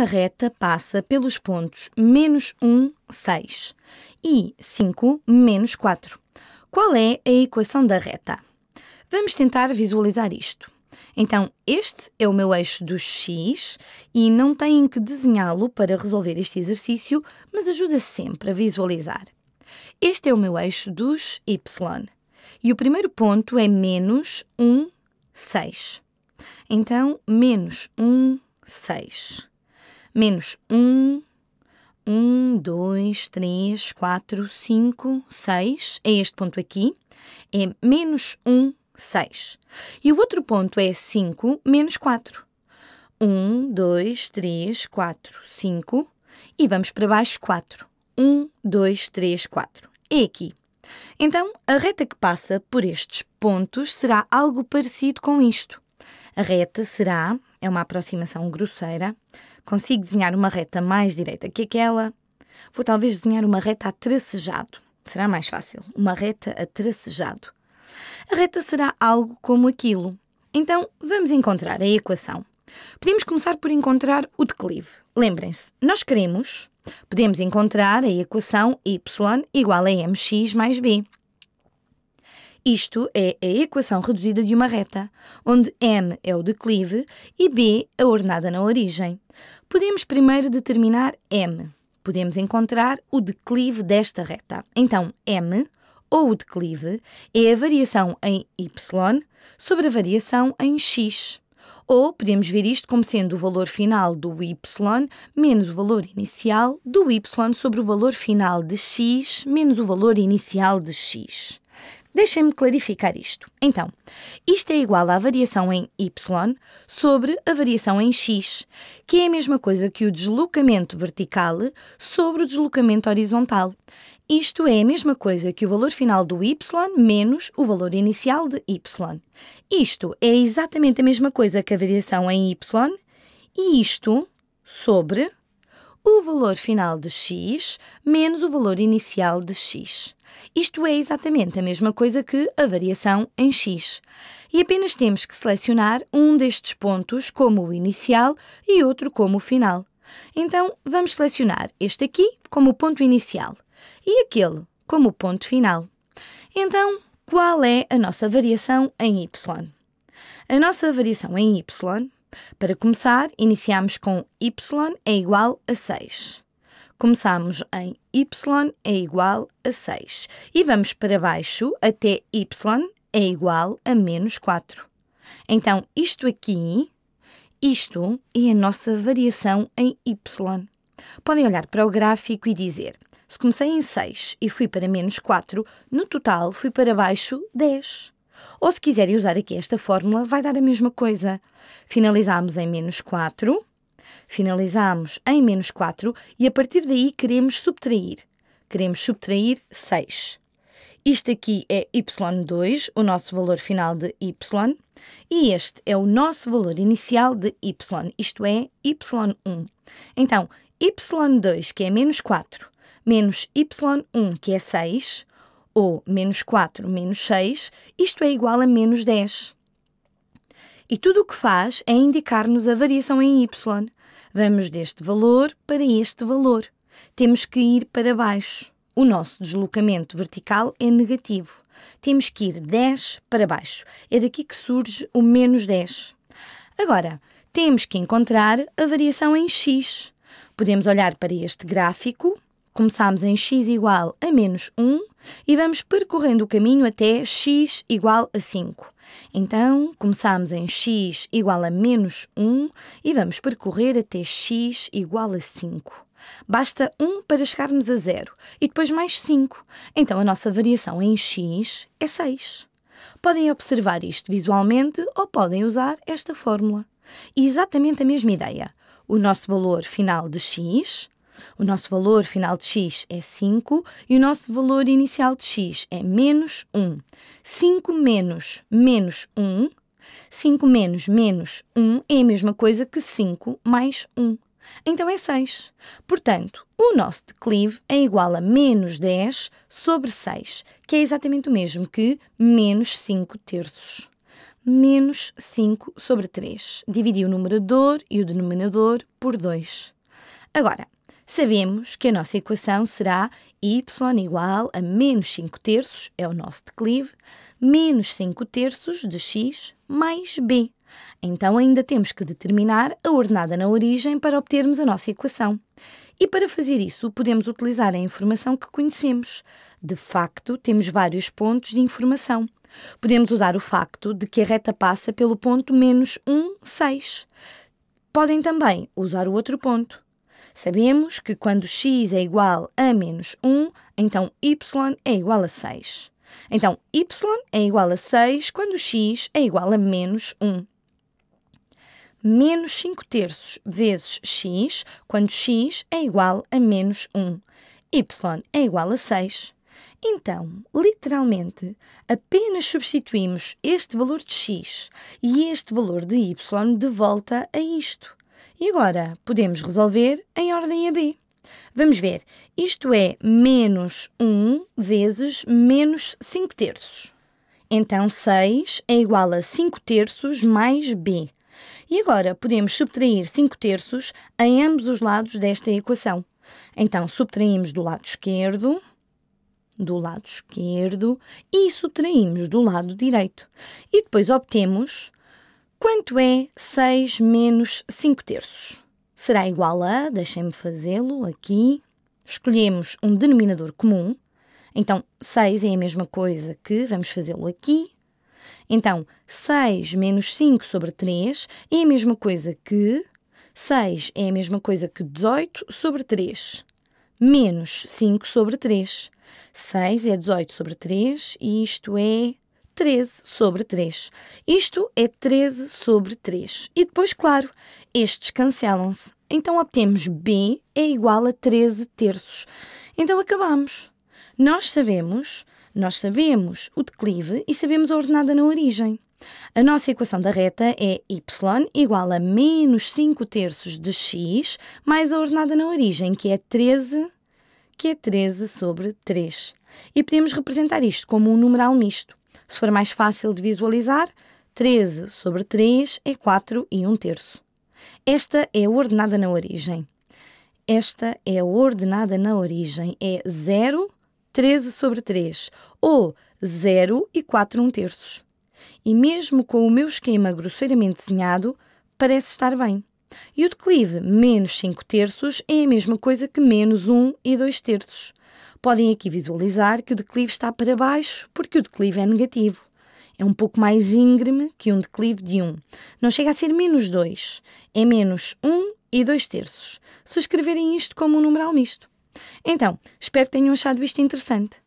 uma reta passa pelos pontos menos 1, 6 e 5, menos 4. Qual é a equação da reta? Vamos tentar visualizar isto. Então, este é o meu eixo do x e não têm que desenhá-lo para resolver este exercício, mas ajuda sempre a visualizar. Este é o meu eixo dos y e o primeiro ponto é menos 1, 6. Então, menos 1, 6 menos 1, 1, 2, 3, 4, 5, 6, é este ponto aqui, é menos 1, 6. E o outro ponto é 5 menos 4. 1, 2, 3, 4, 5 e vamos para baixo 4. 1, 2, 3, 4. É aqui. Então, a reta que passa por estes pontos será algo parecido com isto. A reta será, é uma aproximação grosseira, Consigo desenhar uma reta mais direita que aquela. Vou talvez desenhar uma reta a tracejado. Será mais fácil. Uma reta a tracejado. A reta será algo como aquilo. Então, vamos encontrar a equação. Podemos começar por encontrar o declive. Lembrem-se, nós queremos, podemos encontrar a equação y igual a mx mais b. Isto é a equação reduzida de uma reta, onde m é o declive e b a ordenada na origem. Podemos primeiro determinar m. Podemos encontrar o declive desta reta. Então, m, ou o declive, é a variação em y sobre a variação em x. Ou podemos ver isto como sendo o valor final do y menos o valor inicial do y sobre o valor final de x menos o valor inicial de x. Deixem-me clarificar isto. Então, isto é igual à variação em y sobre a variação em x, que é a mesma coisa que o deslocamento vertical sobre o deslocamento horizontal. Isto é a mesma coisa que o valor final do y menos o valor inicial de y. Isto é exatamente a mesma coisa que a variação em y e isto sobre o valor final de x menos o valor inicial de x. Isto é exatamente a mesma coisa que a variação em x. E apenas temos que selecionar um destes pontos como o inicial e outro como o final. Então, vamos selecionar este aqui como o ponto inicial e aquele como o ponto final. Então, qual é a nossa variação em y? A nossa variação em y para começar, iniciamos com y é igual a 6. Começamos em y é igual a 6 e vamos para baixo até y é igual a menos 4. Então, isto aqui, isto é a nossa variação em y. Podem olhar para o gráfico e dizer, se comecei em 6 e fui para menos 4, no total fui para baixo 10. Ou se quiserem usar aqui esta fórmula, vai dar a mesma coisa. Finalizamos em menos 4, finalizamos em menos 4 e a partir daí queremos subtrair. Queremos subtrair 6. Isto aqui é y2, o nosso valor final de y, e este é o nosso valor inicial de y, isto é y1. Então, y2, que é menos 4, menos y1, que é 6, ou menos 4 menos 6, isto é igual a menos 10. E tudo o que faz é indicar-nos a variação em y. Vamos deste valor para este valor. Temos que ir para baixo. O nosso deslocamento vertical é negativo. Temos que ir 10 para baixo. É daqui que surge o menos 10. Agora, temos que encontrar a variação em x. Podemos olhar para este gráfico Começamos em x igual a menos 1 e vamos percorrendo o caminho até x igual a 5. Então, começamos em x igual a menos 1 e vamos percorrer até x igual a 5. Basta 1 para chegarmos a 0 e depois mais 5. Então, a nossa variação em x é 6. Podem observar isto visualmente ou podem usar esta fórmula. Exatamente a mesma ideia. O nosso valor final de x o nosso valor final de x é 5 e o nosso valor inicial de x é menos 1. 5 menos menos 1. 5 menos menos 1 é a mesma coisa que 5 mais 1. Então é 6. Portanto, o nosso declive é igual a menos 10 sobre 6, que é exatamente o mesmo que menos 5 terços. Menos 5 sobre 3. Dividi o numerador e o denominador por 2. Agora, sabemos que a nossa equação será y igual a menos 5 terços, é o nosso declive, menos 5 terços de x mais b. Então ainda temos que determinar a ordenada na origem para obtermos a nossa equação. E para fazer isso, podemos utilizar a informação que conhecemos. De facto, temos vários pontos de informação. Podemos usar o facto de que a reta passa pelo ponto menos 1, 6. Podem também usar o outro ponto, Sabemos que quando x é igual a menos 1, então y é igual a 6. Então, y é igual a 6 quando x é igual a menos 1. Menos 5 terços vezes x quando x é igual a menos 1. y é igual a 6. Então, literalmente, apenas substituímos este valor de x e este valor de y de volta a isto. E agora podemos resolver em ordem AB. Vamos ver. Isto é menos 1 vezes menos 5 terços. Então, 6 é igual a 5 terços mais B. E agora podemos subtrair 5 terços em ambos os lados desta equação. Então, subtraímos do lado esquerdo, do lado esquerdo e subtraímos do lado direito. E depois obtemos Quanto é 6 menos 5 terços? Será igual a, deixem-me fazê-lo aqui, escolhemos um denominador comum, então 6 é a mesma coisa que, vamos fazê-lo aqui, então 6 menos 5 sobre 3 é a mesma coisa que, 6 é a mesma coisa que 18 sobre 3, menos 5 sobre 3. 6 é 18 sobre 3 e isto é 13 sobre 3. Isto é 13 sobre 3. E depois, claro, estes cancelam-se. Então obtemos B é igual a 13 terços. Então acabamos. Nós sabemos, nós sabemos o declive e sabemos a ordenada na origem. A nossa equação da reta é y igual a menos 5 terços de x mais a ordenada na origem, que é 13, que é 13 sobre 3. E podemos representar isto como um numeral misto. Se for mais fácil de visualizar, 13 sobre 3 é 4 e 1 terço. Esta é a ordenada na origem. Esta é a ordenada na origem. É 0, 13 sobre 3, ou 0 e 4 1 terços. E mesmo com o meu esquema grosseiramente desenhado, parece estar bem. E o declive, menos 5 terços, é a mesma coisa que menos 1 e 2 terços. Podem aqui visualizar que o declive está para baixo porque o declive é negativo. É um pouco mais íngreme que um declive de 1. Não chega a ser menos 2. É menos 1 e 2 terços, se escreverem isto como um numeral misto. Então, espero que tenham achado isto interessante.